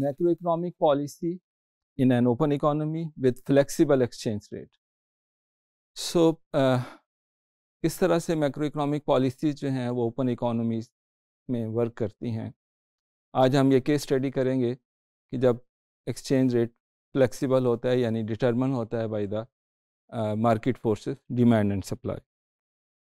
Macro policy policy in an open with flexible exchange exchange rate so किस तरह से macro economic policies जो हैं वो ओपन इकोनॉमी में वर्क करती हैं आज हम ये केस स्टडी करेंगे कि जब एक्सचेंज रेट फ्लेक्सिबल होता है यानी डिटर्मन होता है by the market forces demand and supply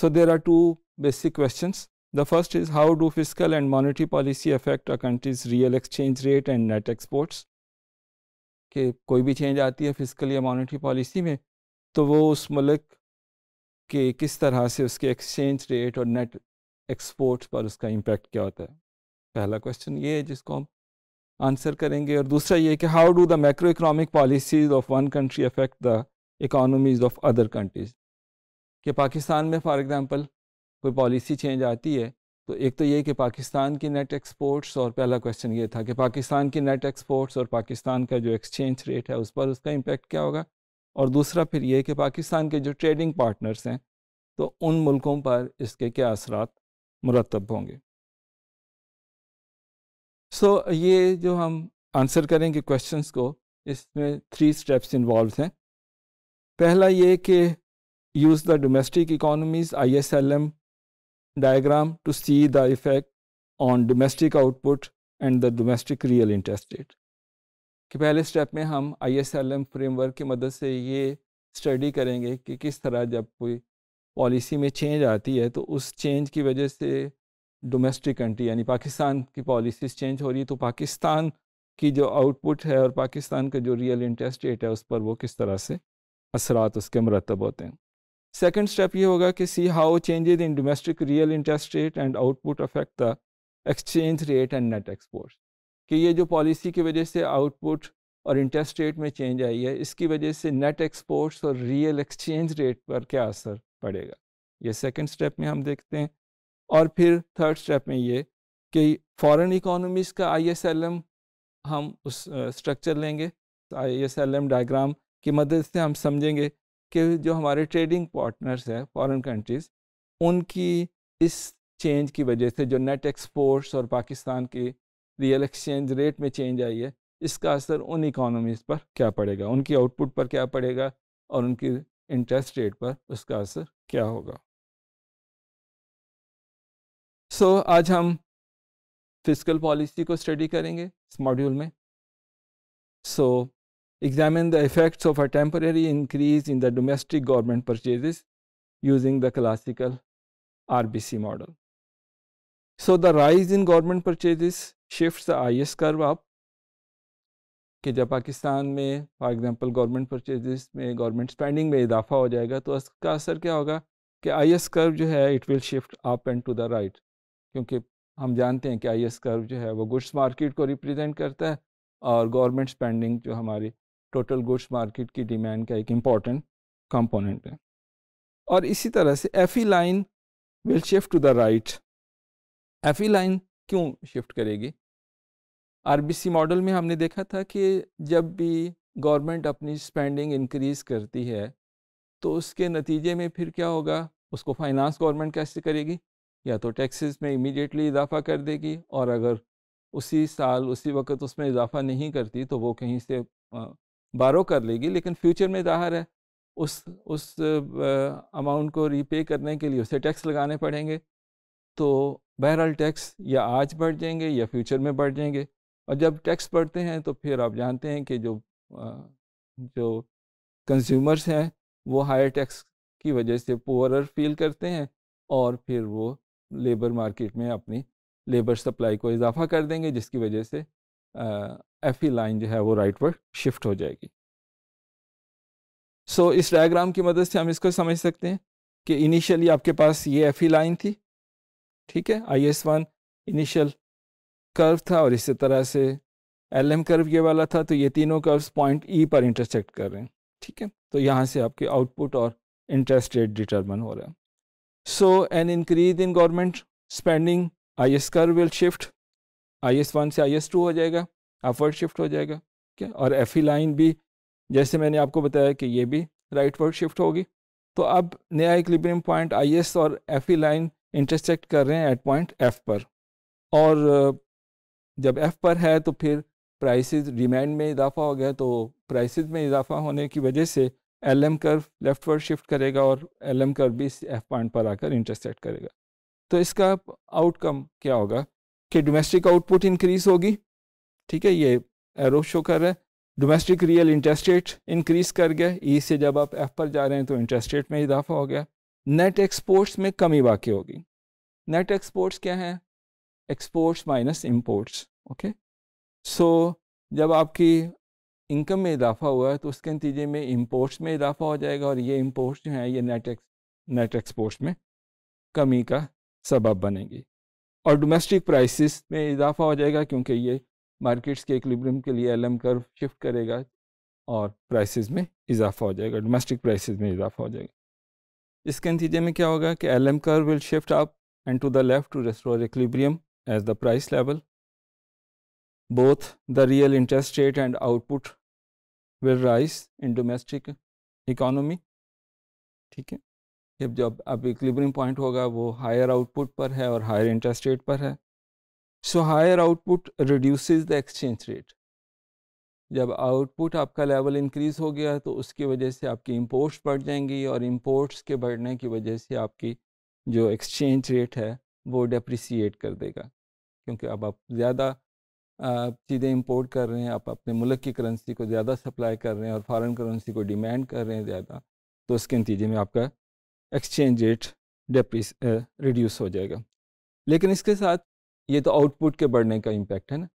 so there are two basic questions The first is how do fiscal and monetary policy affect a country's real exchange rate and net exports? कि कोई भी change आती है physical या monetary policy में तो वो उस मुल्क के किस तरह से उसके एक्सचेंज रेट और नेट एक्सपोर्ट्स पर उसका इम्पेक्ट क्या होता है पहला क्वेश्चन ये है जिसको हम आंसर करेंगे और दूसरा ये कि how do the macro economic policies of one country affect the economies of other countries कि पाकिस्तान में फॉर एग्ज़ाम्पल कोई पॉलिसी चेंज आती है तो एक तो ये कि पाकिस्तान की नेट एक्सपोर्ट्स और पहला क्वेश्चन ये था कि पाकिस्तान की नेट एक्सपोर्ट्स और पाकिस्तान का जो एक्सचेंज रेट है उस पर उसका इम्पेक्ट क्या होगा और दूसरा फिर ये कि पाकिस्तान के जो ट्रेडिंग पार्टनर्स हैं तो उन मुल्कों पर इसके क्या असर मुरतब होंगे सो so, ये जो हम आंसर करेंगे क्वेश्चंस को इसमें थ्री स्टेप्स इन्वॉल्व हैं पहला ये कि use the domestic economies IS LM diagram to see the effect on domestic output and the domestic real interest rate. कि पहले स्टेप में हम I S L M framework की मदद से ये स्टडी करेंगे कि किस तरह जब कोई पॉलिसी में चेंज आती है तो उस चेंज की वजह से डोमेस्टिक कंट्री यानी पाकिस्तान की पॉलिसीज चेंज हो रही है तो पाकिस्तान की जो आउटपुट है और पाकिस्तान का जो रियल इंटरेस्ट रेट है उस पर वो किस तरह से असरात उसके मरतब होते हैं सेकेंड स्टेप ये होगा कि see how changes in domestic real interest rate and output affect the exchange rate and net export कि ये जो पॉलिसी की वजह से आउटपुट और इंटरेस्ट रेट में चेंज आई है इसकी वजह से नेट एक्सपोर्ट्स और रियल एक्सचेंज रेट पर क्या असर पड़ेगा ये सेकेंड स्टेप में हम देखते हैं और फिर थर्ड स्टेप में ये कि फॉरेन इकोनॉमीज़ का आईएसएलएम हम उस स्ट्रक्चर लेंगे आईएसएलएम डायग्राम की मदद से हम समझेंगे कि जो हमारे ट्रेडिंग पार्टनर्स हैं फॉरेन कंट्रीज़ उनकी इस चेंज की वजह से जो नेट एक्सपोर्ट्स और पाकिस्तान की रियल एक्सचेंज रेट में चेंज आई है इसका असर उन इकोनॉमीज़ पर क्या पड़ेगा उनकी आउटपुट पर क्या पड़ेगा और उनकी इंटरेस्ट रेट पर उसका असर क्या होगा सो so, आज हम फिजिकल पॉलिसी को स्टडी करेंगे इस मॉड्यूल में सो so, Examine the effects of a temporary increase in the domestic government purchases using the classical RBC model. So, the rise in government purchases shifts the IS curve up कि जब पाकिस्तान में for example government purchases में government spending में इजाफा हो जाएगा तो उसका असर क्या होगा कि आई एस कर्व जो है it will shift up and to the right क्योंकि हम जानते हैं कि आई एस कर्व जो है वो गुड्स मार्केट को रिप्रेजेंट करता है और गवर्नमेंट स्पेंडिंग जो हमारी टोटल गुड्स मार्केट की डिमांड का एक इम्पॉर्टेंट कंपोनेंट है और इसी तरह से F E line will shift to the right F E line क्यों शिफ्ट करेगी आरबीसी मॉडल में हमने देखा था कि जब भी गवर्नमेंट अपनी स्पेंडिंग इंक्रीज़ करती है तो उसके नतीजे में फिर क्या होगा उसको फाइनेंस गवर्नमेंट कैसे करेगी या तो टैक्सेस में इमीडिएटली इजाफा कर देगी और अगर उसी साल उसी वक्त उसमें इजाफा नहीं करती तो वो कहीं से बारो कर लेगी लेकिन फ्यूचर में जाहिर है उस उस अमाउंट को रीपे करने के लिए उसे टैक्स लगाने पड़ेंगे तो बहरहाल टैक्स या आज बढ़ जाएंगे या फ्यूचर में बढ़ जाएंगे और जब टैक्स बढ़ते हैं तो फिर आप जानते हैं कि जो जो कंज्यूमर्स हैं वो हायर टैक्स की वजह से पुअर फील करते हैं और फिर वो लेबर मार्केट में अपनी लेबर सप्लाई को इजाफा कर देंगे जिसकी वजह से एफ ई e लाइन जो है वो राइट वर्ड शिफ्ट हो जाएगी सो so, इस डायग्राम की मदद से हम इसको समझ सकते हैं कि इनिशियली आपके पास ये एफ ई e लाइन थी ठीक है I S one initial curve था और इसी तरह से एल एम कर्व ये वाला था तो ये तीनों कर्व्स पॉइंट ई पर इंटरसेक्ट कर रहे हैं ठीक है तो यहाँ से आपके आउटपुट और इंटरेस्ट रेट डिटर्मन हो रहा है so an increase in government spending I S curve will shift I S one से आई एस टू हो जाएगा अपवर्ड शिफ्ट हो जाएगा ठीक है और एफ ई लाइन भी जैसे मैंने आपको बताया कि ये भी राइट वर्ड शिफ्ट होगी तो अब नया इक्लिब्रियम पॉइंट आई एस और एफ ई लाइन इंटरसेक्ट कर रहे हैं एट पॉइंट एफ पर और जब एफ पर है तो फिर प्राइसेस डिमांड में इजाफा हो गया तो प्राइसेस में इजाफा होने की वजह से L M curve leftward shift करेगा और एल एम कर्व भी एफ पॉइंट पर आकर इंटरसेक्ट करेगा तो इसका आउटकम क्या होगा कि डोमेस्टिक आउटपुट इंक्रीज होगी ठीक है ये एरो शो कर रहा है domestic real interest rate increase कर गया ई e से जब आप एफ पर जा रहे हैं तो इंटरेस्ट रेट में इजाफा हो गया नेट एक्सपोर्ट्स में कमी वाकई होगी नेट एक्सपोर्ट्स क्या हैं exports minus imports okay so जब आपकी इनकम में इजाफा हुआ है तो उसके नतीजे में इम्पोर्ट्स में इजाफा हो जाएगा और ये इम्पोर्ट्स जो हैं ये नेट एक्स नेट एक्सपोर्ट्स में कमी का सबब बनेगी और डोमेस्टिक प्राइसेस में इजाफा हो जाएगा क्योंकि ये मार्केट्स के इक्लिब्रियम के लिए एल एम कर्व शिफ्ट करेगा और प्राइसेस में इजाफा हो जाएगा डोमेस्टिक प्राइसेस में इजाफा हो जाएगा इसके नतीजे में क्या होगा कि L M curve will shift up and to the left to restore equilibrium as the price level both the real interest rate and output will rise in domestic economy ठीक है जब जब अब इक्लिबरिंग पॉइंट होगा वो हायर आउटपुट पर है और हायर इंटरेस्ट रेट पर है so higher output reduces the exchange rate जब आउटपुट आपका लेवल इंक्रीज़ हो गया तो उसकी वजह से आपकी इम्पोर्ट्स बढ़ जाएंगी और इम्पोर्ट्स के बढ़ने की वजह से आपकी जो एक्सचेंज रेट है वो डेप्रिसिएट कर देगा क्योंकि अब आप ज़्यादा चीज़ें इम्पोर्ट कर रहे हैं आप अपने मुल्क की करेंसी को ज़्यादा सप्लाई कर रहे हैं और फॉरेन करेंसी को डिमांड कर रहे हैं ज़्यादा तो उसके नतीजे में आपका एक्सचेंज रेट डिप्रिस रिड्यूस हो जाएगा लेकिन इसके साथ ये तो आउटपुट के बढ़ने का इम्पैक्ट है ना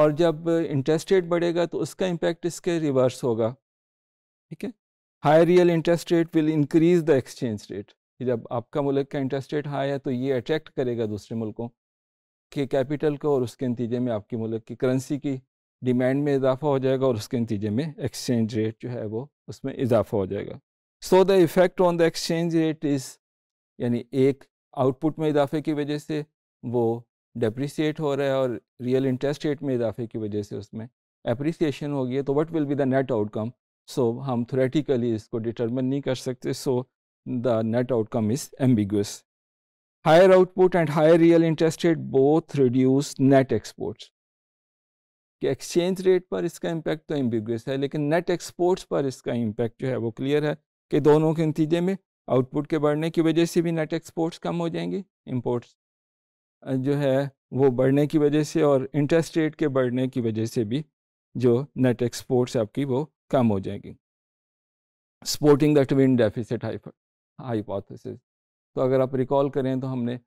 और जब इंटरेस्ट रेट बढ़ेगा तो उसका इम्पैक्ट इसके रिवर्स होगा ठीक है high real interest rate will increase the exchange rate जब आपका मुल्क का इंटरेस्ट रेट हाई है तो ये अट्रैक्ट करेगा दूसरे मुल्कों के कैपिटल को और उसके नतीजे में आपके मुल्क की करेंसी की डिमांड में इजाफा हो जाएगा और उसके नतीजे में एक्सचेंज रेट जो है वो उसमें इजाफा हो जाएगा so the effect on the exchange rate is यानी एक आउटपुट में इजाफे की वजह से वो डेप्रिसिएट हो रहा है और रियल इंटरेस्ट रेट में इजाफे की वजह से उसमें एप्रिसिएशन हो गई है तो what will be the net outcome so हम थोरेटिकली इसको डिटर्मन नहीं कर सकते so the net outcome is ambiguous higher output and higher real interest rate both reduce net exports कि एक्सचेंज रेट पर इसका इम्पैक्ट तो एम्बिगस है लेकिन नेट एक्सपोर्ट्स पर इसका इम्पैक्ट जो है वो क्लियर है कि दोनों के नतीजे में आउटपुट के बढ़ने की वजह से भी नेट एक्सपोर्ट्स कम हो जाएंगे इम्पोर्ट्स जो है वो बढ़ने की वजह से और इंटरेस्ट रेट के बढ़ने की वजह से भी जो नेट एक्सपोर्ट्स आपकी वो कम हो जाएगी supporting the twin deficit hypothesis तो अगर आप रिकॉल करें तो हमने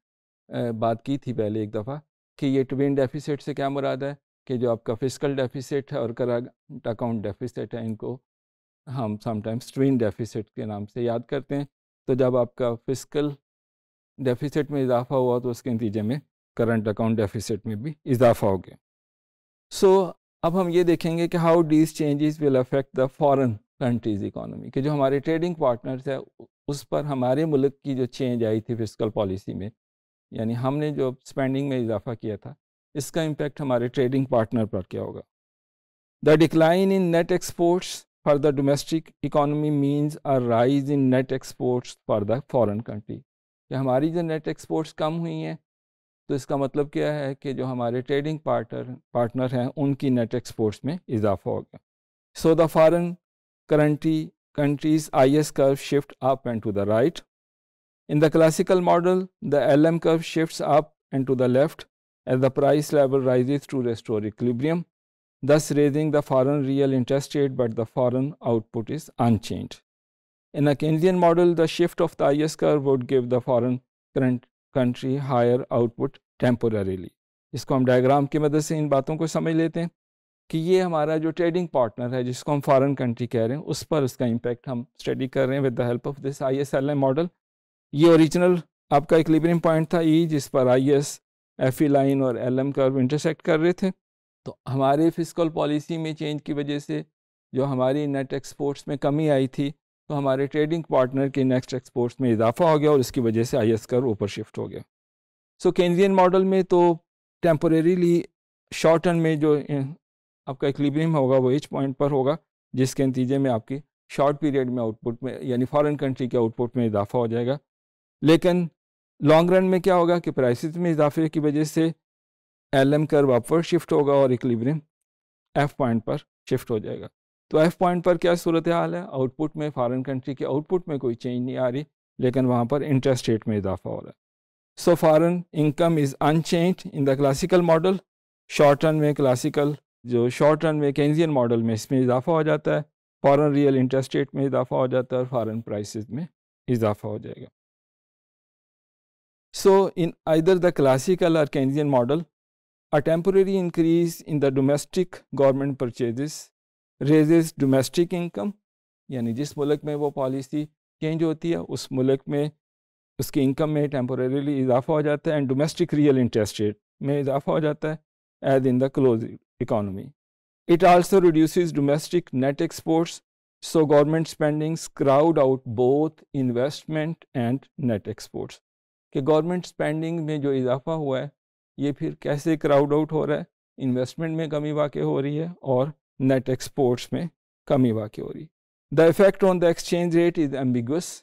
बात की थी पहले एक दफ़ा कि ये ट्विन डेफिसिट से क्या मुराद है कि जो आपका फिजिकल डेफिसिट है और करंट अकाउंट डेफिसिट है इनको हम समटाइम्स ट्रेन डेफिसिट के नाम से याद करते हैं तो जब आपका फिजिकल डेफिसिट में इजाफा हुआ तो उसके नतीजे में करंट अकाउंट डेफिसिट में भी इजाफा हो गया सो so, अब हम ये देखेंगे कि how these changes will affect the foreign countries economy कि जो हमारे ट्रेडिंग पार्टनर्स है उस पर हमारे मुल्क की जो चेंज आई थी फिजिकल पॉलिसी में यानी हमने जो स्पेंडिंग में इजाफा किया था इसका इम्पेक्ट हमारे ट्रेडिंग पार्टनर पर क्या होगा the decline in net exports for the domestic economy means a rise in net exports for the foreign country कि हमारी जो net exports कम हुई हैं तो इसका मतलब क्या है कि जो हमारे ट्रेडिंग पार्टनर पार्टनर हैं उनकी नेट एक्सपोर्ट्स में इजाफा हो गया so the foreign country countries IS curve shift up and to the right. In the classical model, the LM curve shifts up and to the left as the price level rises to restore equilibrium. thus raising the foreign real interest rate but the foreign output is unchanged. In a Keynesian model, the shift of the IS curve would give the foreign current country higher output temporarily. इसको हम diagram की मदद से इन बातों को समझ लेते हैं कि ये हमारा जो ट्रेडिंग पार्टनर है जिसको हम फॉरेन कंट्री कह रहे हैं उस पर उसका इंपैक्ट हम स्टडी कर रहे हैं with the help of this I S L M model ये ओरिजिनल आपका इक्लिब्रियम पॉइंट था ई जिस पर I S F E line और एल एम कर्व इंटरसेक्ट कर रहे थे तो हमारे फिजिकल पॉलिसी में चेंज की वजह से जो हमारी नेट एक्सपोर्ट्स में कमी आई थी तो हमारे ट्रेडिंग पार्टनर के नेक्स्ट एक्सपोर्ट्स में इजाफा हो गया और इसकी वजह से आई एस कर ऊपर शिफ्ट हो गया सो केंद्रियन मॉडल में तो टेम्परेरीली शॉर्ट टर्म में जो आपका इक्लिब्रियम होगा वो एच पॉइंट पर होगा जिसके नतीजे में आपकी शॉर्ट पीरियड में आउटपुट में यानी फॉरेन कंट्री के आउटपुट में इजाफा हो जाएगा लेकिन लॉन्ग रन में क्या होगा कि प्राइसेस में इजाफे की वजह से L M curve upward shift होगा और इक्लिब्रियम एफ पॉइंट पर शिफ्ट हो जाएगा तो एफ पॉइंट पर क्या सूरत हाल है आउटपुट में फॉरेन कंट्री के आउटपुट में कोई चेंज नहीं आ रही लेकिन वहाँ पर इंटरेस्ट रेट में इजाफा हो रहा है so foreign income is unchanged in the classical model short run में क्लासिकल जो शॉर्ट रन में केंजियन मॉडल में इसमें इजाफा हो जाता है फॉरेन रियल इंटरेस्ट रेट में इजाफा हो जाता है और फॉरेन प्राइसेस में इजाफा हो जाएगा so in either the classical और Keynesian model A temporary increase in the domestic government purchases raises domestic income यानी जिस मुल्क में वो पॉलिसी चेंज होती है उस मुल्क में उसकी इनकम में टेम्पोरेली इजाफा हो जाता है and domestic real interest rate में इजाफा हो जाता है as in the close economy it also reduces domestic net exports so government spendings crowd out both investment and net exports कि government spending में जो इजाफा हुआ है ये फिर कैसे क्राउड आउट हो रहा है इन्वेस्टमेंट में कमी वाक़ हो रही है और नेट एक्सपोर्ट्स में कमी वाक़ हो रही है the effect on the exchange rate is ambiguous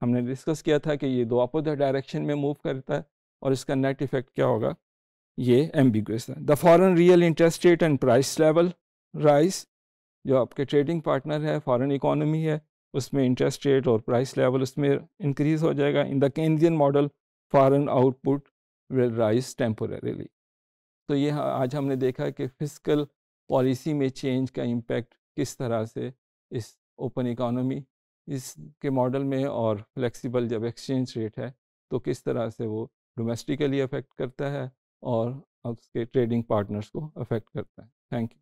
हमने डिस्कस किया था कि ये दो अपोजिट डायरेक्शन में मूव करता है और इसका नेट इफ़ेक्ट क्या होगा ये एम्बिगस है the foreign real interest rate and price level rise जो आपके ट्रेडिंग पार्टनर है फ़ॉरन इकोनॉमी है उसमें इंटरेस्ट रेट और प्राइस लेवल उसमें इंक्रीज़ हो जाएगा in the Keynesian model foreign output will rise temporarily. तो ये आज हमने देखा कि फिजिकल पॉलिसी में चेंज का इम्पेक्ट किस तरह से इस ओपन इकोनॉमी इसके मॉडल में और फ्लेक्सिबल जब एक्सचेंज रेट है तो किस तरह से वो डोमेस्टिकली अफेक्ट करता है और उसके ट्रेडिंग पार्टनर्स को अफेक्ट करता है थैंक यू